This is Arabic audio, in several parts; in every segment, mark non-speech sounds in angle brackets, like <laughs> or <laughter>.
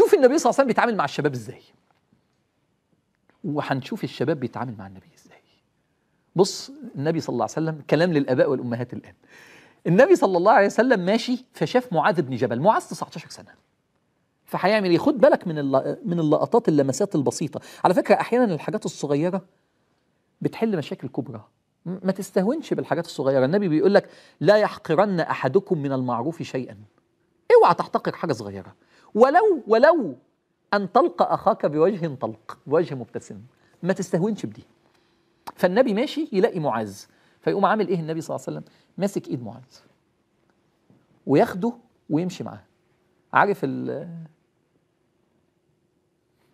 شوف النبي صلى الله عليه وسلم بيتعامل مع الشباب ازاي وهنشوف الشباب بيتعامل مع النبي ازاي بص النبي صلى الله عليه وسلم كلام للاباء والامهات الان النبي صلى الله عليه وسلم ماشي فشاف معاذ بن جبل معاذ 19 سنه فهيعمل ايه خد بالك من من اللقطات اللمسات البسيطه على فكره احيانا الحاجات الصغيره بتحل مشاكل كبرى ما تستهونش بالحاجات الصغيره النبي بيقول لك لا يحقرن احدكم من المعروف شيئا اوعى تحتقر حاجه صغيره ولو ولو أن تلقى أخاك بوجه طلق بوجه مبتسم ما تستهونش بدي فالنبي ماشي يلاقي معاذ فيقوم عامل إيه النبي صلى الله عليه وسلم ماسك إيد معاذ وياخده ويمشي معاه عارف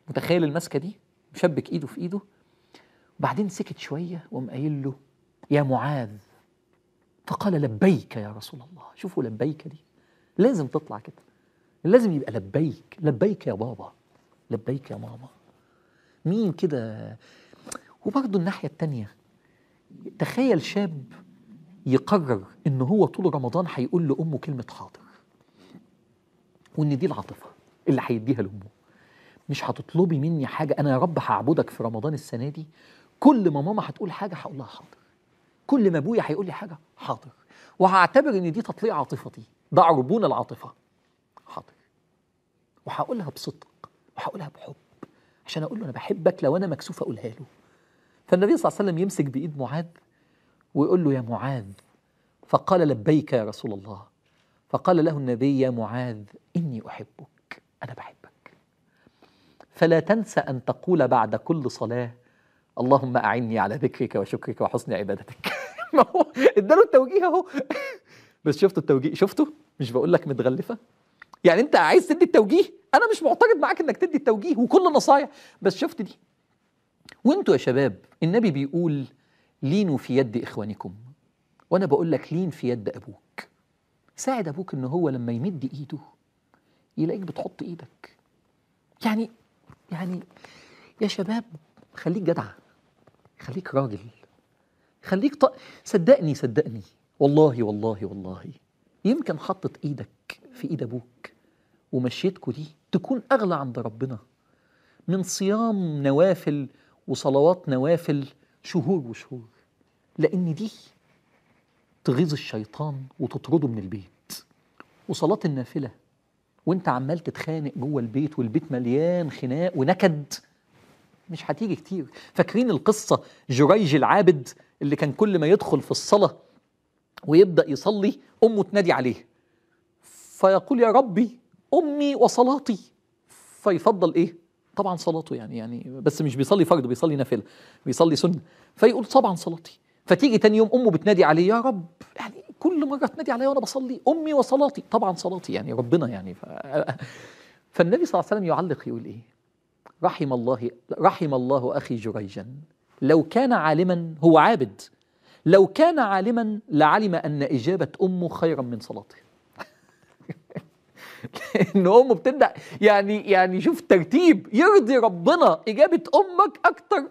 متخيل المسكة دي مشبك إيده في إيده بعدين سكت شوية وقام قايل له يا معاذ فقال لبيك يا رسول الله شوفوا لبيك دي لازم تطلع كده لازم يبقى لبيك لبيك يا بابا لبيك يا ماما مين كده وبرضه الناحية التانية تخيل شاب يقرر ان هو طول رمضان هيقول لامه كلمه حاضر وان دي العاطفه اللي هيديها لامه مش هتطلبي مني حاجه انا يا رب هعبدك في رمضان السنه دي كل ما ماما هتقول حاجه هقول لها حاضر كل ما ابويا هيقول لي حاجه حاضر وهعتبر ان دي تطليع عاطفتي ده عربون العاطفه وهقولها بصدق وهقولها بحب عشان اقول له انا بحبك لو انا مكسوف اقولها له فالنبي صلى الله عليه وسلم يمسك بايد معاذ ويقول له يا معاذ فقال لبيك يا رسول الله فقال له النبي يا معاذ اني احبك انا بحبك فلا تنسى ان تقول بعد كل صلاه اللهم اعني على ذكرك وشكرك وحسن عبادتك <laughs> ما هو اداله التوجيه اهو <laughs> بس شفتوا التوجيه شفتوا مش بقول لك متغلفه يعني انت عايز تدي التوجيه انا مش معترض معاك انك تدي التوجيه وكل النصايح بس شفت دي وانتوا يا شباب النبي بيقول لينوا في يد اخوانكم وانا بقول لك لين في يد ابوك ساعد ابوك ان هو لما يمد ايده يلاقيك بتحط ايدك يعني يعني يا شباب خليك جدع خليك راجل خليك ط... صدقني صدقني والله والله والله يمكن حطت ايدك في ايد ابوك ومشيتكوا دي تكون اغلى عند ربنا من صيام نوافل وصلوات نوافل شهور وشهور لان دي تغيظ الشيطان وتطرده من البيت وصلاه النافله وانت عمال تتخانق جوه البيت والبيت مليان خناق ونكد مش هتيجي كتير فاكرين القصه جريج العابد اللي كان كل ما يدخل في الصلاه ويبدا يصلي امه تنادي عليه فيقول يا ربي امي وصلاتي فيفضل ايه طبعا صلاته يعني يعني بس مش بيصلي فرض بيصلي نافله بيصلي سنه فيقول طبعا صلاتي فتيجي تاني يوم امه بتنادي عليه يا رب يعني كل مره تنادي عليا وانا بصلي امي وصلاتي طبعا صلاتي يعني ربنا يعني ف... <laughs> فالنبي صلى الله عليه وسلم يعلق يقول ايه رحم الله رحم الله اخي جريجا لو كان عالما هو عابد لو كان عالما لعلم ان اجابه امه خيرا من صلاته <laughs> ان امه بتبدا يعني يعني شوف ترتيب يرضي ربنا اجابه امك اكتر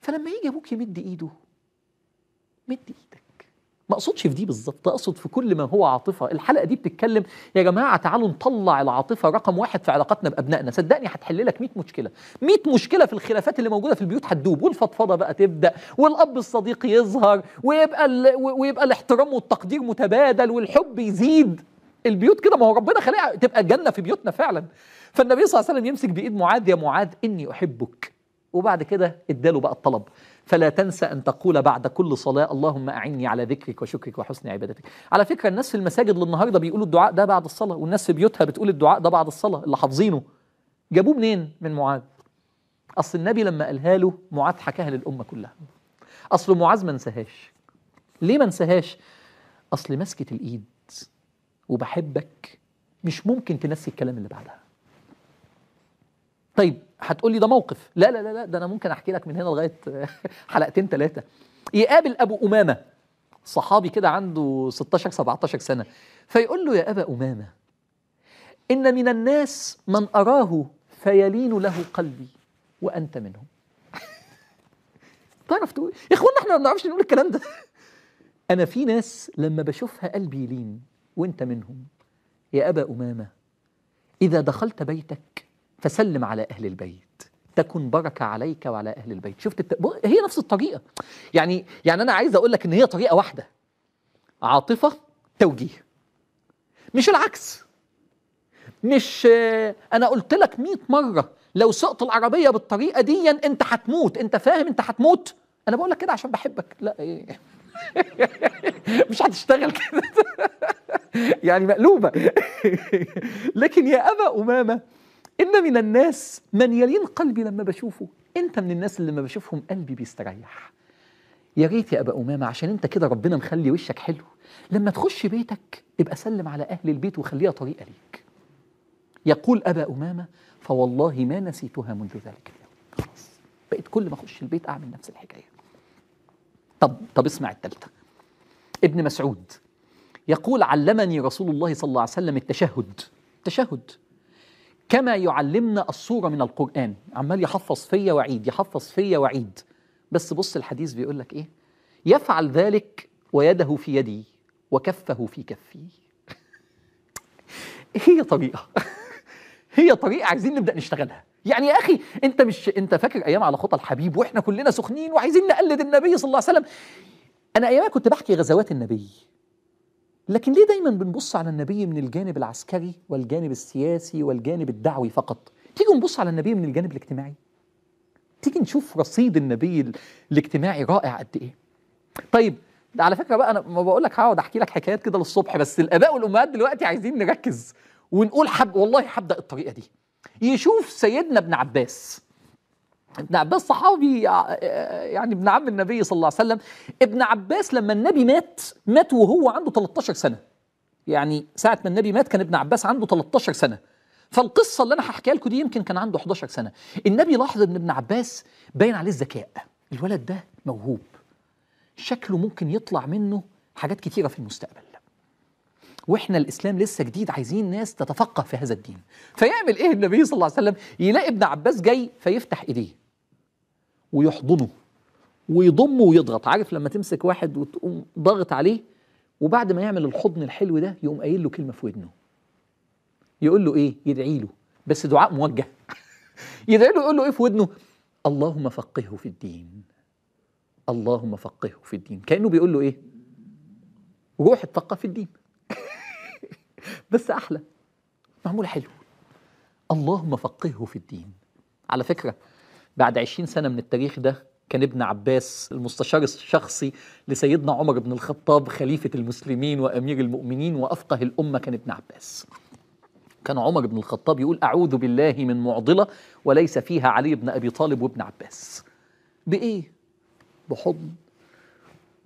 فلما يجي ابوك يمد ايده مد ايدك ما اقصدش في دي بالظبط اقصد في كل ما هو عاطفه الحلقه دي بتتكلم يا جماعه تعالوا نطلع العاطفه رقم واحد في علاقاتنا بابنائنا صدقني هتحل لك 100 مشكله 100 مشكله في الخلافات اللي موجوده في البيوت هتدوب والفضفضه بقى تبدا والاب الصديق يظهر ويبقى ويبقى الاحترام والتقدير متبادل والحب يزيد البيوت كده ما هو ربنا خلقها تبقى جنه في بيوتنا فعلا فالنبي صلى الله عليه وسلم يمسك بايد معاذ يا معاذ اني احبك وبعد كده اداله بقى الطلب فلا تنسى ان تقول بعد كل صلاه اللهم اعني على ذكرك وشكرك وحسن عبادتك على فكره الناس في المساجد للنهارده بيقولوا الدعاء ده بعد الصلاه والناس في بيوتها بتقول الدعاء ده بعد الصلاه اللي حافظينه جابوه منين من معاذ اصل النبي لما قالها له معاذ حكاها للامه كلها اصل معاذ ما انساهاش ليه ما انساهاش اصل مسكه الايد وبحبك مش ممكن تنسي الكلام اللي بعدها طيب هتقولي ده موقف لا لا لا لا ده انا ممكن احكي لك من هنا لغايه <laughs> حلقتين ثلاثه يقابل ابو امامه صحابي كده عنده 16 17 سنه فيقول له يا ابا امامه ان من الناس من اراه فيلين له قلبي وانت منهم <laughs> تعرف تقول يا اخوانا احنا ما بنعرفش نقول الكلام ده <laughs> انا في ناس لما بشوفها قلبي يلين وانت منهم يا ابا امامه اذا دخلت بيتك فسلم على اهل البيت تكن بركه عليك وعلى اهل البيت شفت الت... هي نفس الطريقه يعني يعني انا عايز اقول لك ان هي طريقه واحده عاطفه توجيه مش العكس مش انا قلت لك 100 مره لو سقط العربيه بالطريقه دي انت هتموت انت فاهم انت هتموت انا بقول لك كده عشان بحبك لا إيه. <laughs> مش هتشتغل كده <laughs> يعني مقلوبه <laughs> لكن يا ابا امامه ان من الناس من يلين قلبي لما بشوفه انت من الناس اللي لما بشوفهم قلبي بيستريح يا ريت يا ابا امامه عشان انت كده ربنا مخلي وشك حلو لما تخش بيتك ابقى سلم على اهل البيت وخليها طريقه ليك يقول ابا امامه فوالله ما نسيتها منذ ذلك اليوم خلاص بقيت كل ما اخش البيت اعمل نفس الحكايه طب طب اسمع الثالثه ابن مسعود يقول علمني رسول الله صلى الله عليه وسلم التشهد تشهد كما يعلمنا الصوره من القران عمال يحفظ فيا وعيد يحفظ فيا وعيد بس بص الحديث بيقول لك ايه يفعل ذلك ويده في يدي وكفه في كفي <laughs> إيه هي طريقه <laughs> هي طريقه عايزين نبدا نشتغلها يعني يا اخي انت مش انت فاكر ايام على خطى الحبيب واحنا كلنا سخنين وعايزين نقلد النبي صلى الله عليه وسلم انا ايامها كنت بحكي غزوات النبي لكن ليه دايما بنبص على النبي من الجانب العسكري والجانب السياسي والجانب الدعوي فقط تيجي نبص على النبي من الجانب الاجتماعي تيجي نشوف رصيد النبي الاجتماعي رائع قد ايه طيب على فكره بقى انا ما بقول لك هقعد احكي لك حكايات كده للصبح بس الاباء والامهات دلوقتي عايزين نركز ونقول حب والله هبدا الطريقه دي يشوف سيدنا ابن عباس ابن عباس صحابي آه، آه، يعني ابن عم النبي صلى الله عليه وسلم ابن عباس لما النبي مات مات وهو عنده 13 سنه يعني ساعه ما النبي مات كان ابن عباس عنده 13 سنه فالقصه اللي انا هحكيها لكم دي يمكن كان عنده 11 سنه النبي لاحظ ان ابن عباس باين عليه الذكاء الولد ده موهوب شكله ممكن يطلع منه حاجات كتيره في المستقبل واحنا الاسلام لسه جديد عايزين ناس تتفقه في هذا الدين فيعمل ايه النبي صلى الله عليه وسلم يلاقي ابن عباس جاي فيفتح ايديه ويحضنه ويضمه ويضغط عارف لما تمسك واحد وتقوم ضاغط عليه وبعد ما يعمل الحضن الحلو ده يقوم قايل له كلمه في ودنه يقول له ايه يدعي له بس دعاء موجه <laughs> يدعي له يقول له ايه في ودنه اللهم فقهه في الدين اللهم فقهه في الدين كانه بيقول له ايه روح اتفقه في الدين بس احلى معموله حلو اللهم فقهه في الدين على فكره بعد 20 سنه من التاريخ ده كان ابن عباس المستشار الشخصي لسيدنا عمر بن الخطاب خليفه المسلمين وامير المؤمنين وافقه الامه كان ابن عباس كان عمر بن الخطاب يقول أعوذ بالله من معضلة وليس فيها علي بن أبي طالب وابن عباس بإيه؟ بحضن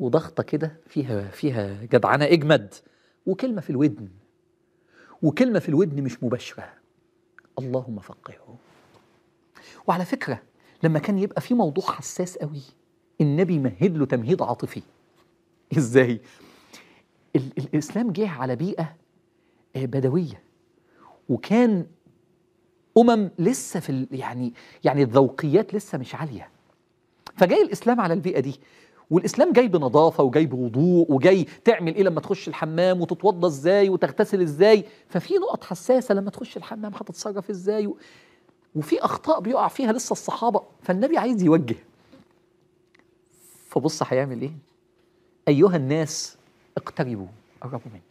وضغطة كده فيها فيها جدعنة اجمد وكلمة في الودن وكلمة في الودن مش مباشرة اللهم فقهه وعلى فكرة لما كان يبقى في موضوع حساس قوي النبي مهد له تمهيد عاطفي ازاي ال- الاسلام جه على بيئه آه، بدويه وكان امم لسه في يعني يعني الذوقيات لسه مش عاليه فجاي الاسلام على البيئه دي والاسلام جاي بنظافه وجاي بوضوء وجاي تعمل ايه لما تخش الحمام وتتوضى ازاي وتغتسل ازاي ففي نقط حساسه لما تخش الحمام هتتصرف ازاي و... وفي اخطاء بيقع فيها لسه الصحابه فالنبي عايز يوجه فبص هيعمل ايه ايها الناس اقتربوا قربوا مني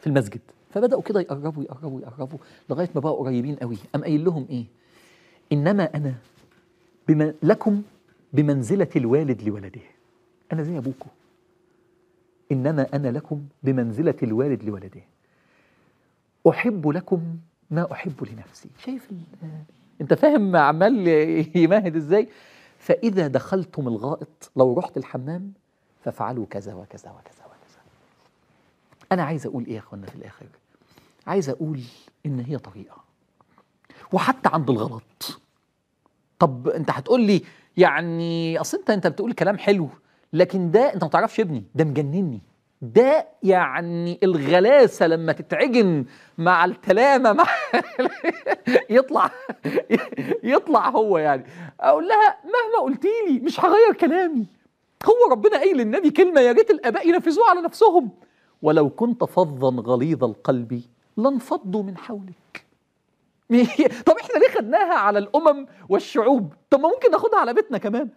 في المسجد فبداوا كده يقربوا يقربوا يقربوا لغايه ما بقوا قريبين قوي قام قايل لهم ايه انما انا بما لكم بمنزلة الوالد لولده أنا زي أبوكم إنما أنا لكم بمنزلة الوالد لولده أحب لكم ما أحب لنفسي شايف أنت فاهم عمال يمهد إزاي فإذا دخلتم الغائط لو رحت الحمام فافعلوا كذا وكذا وكذا وكذا أنا عايز أقول إيه يا أخوانا في الآخر عايز أقول إن هي طريقة وحتى عند الغلط طب أنت هتقول لي يعني اصل انت انت بتقول كلام حلو لكن ده انت ما تعرفش ابني ده مجنني ده يعني الغلاسه لما تتعجن مع التلامه مع <laughs> يطلع <laughs> يطلع هو يعني اقول لها مهما قلتي لي مش هغير كلامي هو ربنا قايل للنبي كلمه يا ريت الاباء ينفذوها على نفسهم ولو كنت فظا غليظ القلب لانفضوا من حولك <laughs> طب احنا ليه خدناها على الامم والشعوب طب ما ممكن ناخدها على بيتنا كمان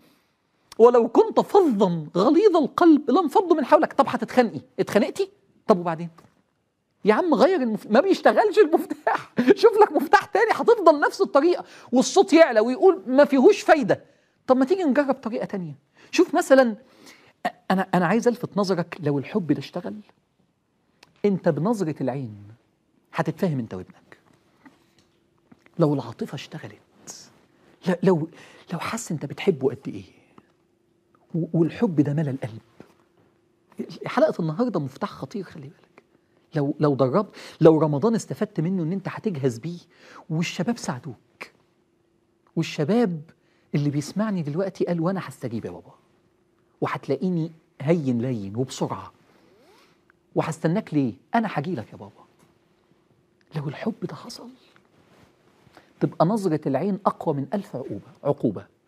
ولو كنت فظا غليظ القلب لانفضوا من حولك طب هتتخانقي اتخانقتي طب وبعدين يا عم غير المف... ما بيشتغلش المفتاح <laughs> شوف لك مفتاح تاني هتفضل نفس الطريقه والصوت يعلى ويقول ما فيهوش فايده طب ما تيجي نجرب طريقه تانية شوف مثلا انا انا عايز الفت نظرك لو الحب ده اشتغل انت بنظره العين هتتفهم انت وابنك لو العاطفه اشتغلت لو لو حس انت بتحبه قد ايه والحب ده ملا القلب حلقه النهارده مفتاح خطير خلي بالك لو لو دربت لو رمضان استفدت منه ان انت هتجهز بيه والشباب ساعدوك والشباب اللي بيسمعني دلوقتي قال وانا هستجيب يا بابا وهتلاقيني هين لين وبسرعه وهستناك ليه انا هجيلك يا بابا لو الحب ده حصل تبقى نظرة العين أقوى من ألف عقوبة عقوبة